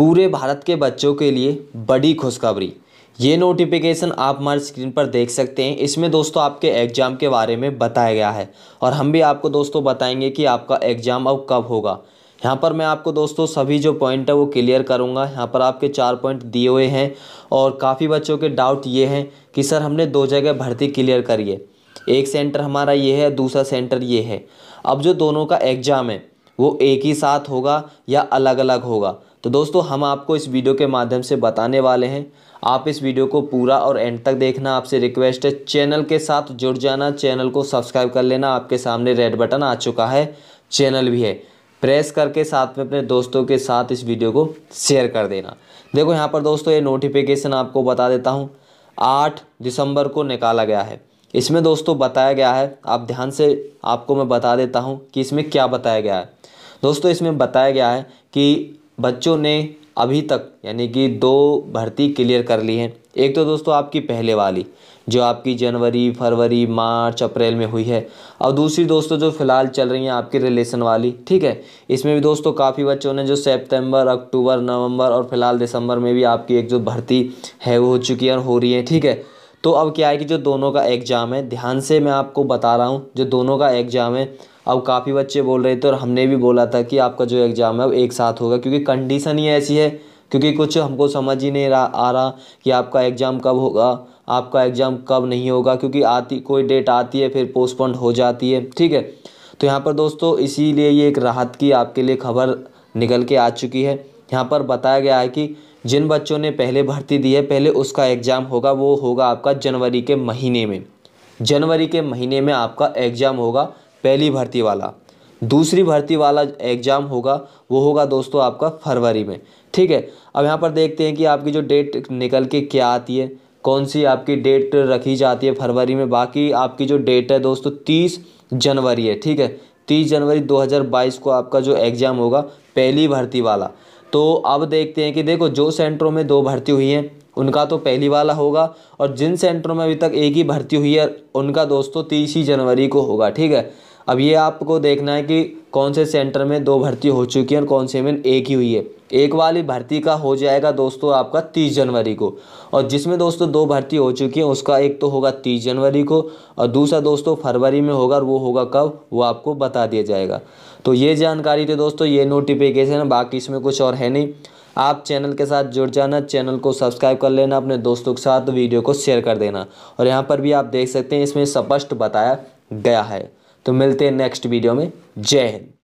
पूरे भारत के बच्चों के लिए बड़ी खुशखबरी ये नोटिफिकेशन आप हमारे स्क्रीन पर देख सकते हैं इसमें दोस्तों आपके एग्ज़ाम के बारे में बताया गया है और हम भी आपको दोस्तों बताएंगे कि आपका एग्ज़ाम अब कब होगा यहाँ पर मैं आपको दोस्तों सभी जो पॉइंट है वो क्लियर करूँगा यहाँ पर आपके चार पॉइंट दिए हुए हैं और काफ़ी बच्चों के डाउट ये हैं कि सर हमने दो जगह भर्ती क्लियर करिए एक सेंटर हमारा ये है दूसरा सेंटर ये है अब जो दोनों का एग्ज़ाम है वो एक ही साथ होगा या अलग अलग होगा तो दोस्तों हम आपको इस वीडियो के माध्यम से बताने वाले हैं आप इस वीडियो को पूरा और एंड तक देखना आपसे रिक्वेस्ट है चैनल के साथ जुड़ जाना चैनल को सब्सक्राइब कर लेना आपके सामने रेड बटन आ चुका है चैनल भी है प्रेस करके साथ में अपने दोस्तों के साथ इस वीडियो को शेयर कर देना देखो यहाँ पर दोस्तों ये नोटिफिकेशन आपको बता देता हूँ आठ दिसंबर को निकाला गया है इसमें दोस्तों बताया गया है आप ध्यान से आपको मैं बता देता हूँ कि इसमें क्या बताया गया है दोस्तों इसमें बताया गया है कि बच्चों ने अभी तक यानी कि दो भर्ती क्लियर कर ली हैं एक तो दोस्तों आपकी पहले वाली जो आपकी जनवरी फरवरी मार्च अप्रैल में हुई है और दूसरी दोस्तों जो फ़िलहाल चल रही हैं आपकी रिलेशन वाली ठीक है इसमें भी दोस्तों काफ़ी बच्चों ने जो सितंबर अक्टूबर नवंबर और फिलहाल दिसंबर में भी आपकी एक जो भर्ती है वो हो चुकी है और हो रही है ठीक है तो अब क्या है कि जो दोनों का एग्ज़ाम है ध्यान से मैं आपको बता रहा हूँ जो दोनों का एग्ज़ाम है अब काफ़ी बच्चे बोल रहे थे और हमने भी बोला था कि आपका जो एग्ज़ाम है वो एक साथ होगा क्योंकि कंडीशन ही ऐसी है क्योंकि कुछ हमको समझ ही नहीं रहा आ रहा कि आपका एग्ज़ाम कब होगा आपका एग्ज़ाम कब नहीं होगा क्योंकि आती कोई डेट आती है फिर पोस्टपोन हो जाती है ठीक है तो यहाँ पर दोस्तों इसीलिए ये एक राहत की आपके लिए खबर निकल के आ चुकी है यहाँ पर बताया गया है कि जिन बच्चों ने पहले भर्ती दी है पहले उसका एग्ज़ाम होगा वो होगा आपका जनवरी के महीने में जनवरी के महीने में आपका एग्ज़ाम होगा पहली भर्ती वाला दूसरी भर्ती वाला एग्ज़ाम होगा वो होगा दोस्तों आपका फरवरी में ठीक है अब यहाँ पर देखते हैं कि आपकी जो डेट निकल के क्या आती है कौन सी आपकी डेट रखी जाती है फरवरी में बाकी आपकी जो डेट है दोस्तों तीस जनवरी है ठीक है तीस जनवरी 2022 को आपका जो एग्ज़ाम होगा पहली भर्ती वाला तो अब देखते हैं कि देखो जो सेंटरों में दो भर्ती हुई हैं उनका तो पहली वाला होगा और जिन सेंटरों में अभी तक एक ही भर्ती हुई है उनका दोस्तों तीस ही जनवरी को होगा ठीक है अब ये आपको देखना है कि कौन से सेंटर में दो भर्ती हो चुकी है और कौन से में एक ही हुई है एक वाली भर्ती का हो जाएगा दोस्तों आपका तीस जनवरी को और जिसमें दोस्तों दो भर्ती हो चुकी है उसका एक तो होगा तीस जनवरी को और दूसरा दोस्तों फरवरी में होगा और वो होगा कब वो आपको बता दिया जाएगा तो ये जानकारी थी दोस्तों ये नोटिफिकेशन है बाकी इसमें कुछ और है नहीं आप चैनल के साथ जुड़ जाना चैनल को सब्सक्राइब कर लेना अपने दोस्तों के साथ वीडियो को शेयर कर देना और यहाँ पर भी आप देख सकते हैं इसमें स्पष्ट बताया गया है तो मिलते हैं नेक्स्ट वीडियो में जय हिंद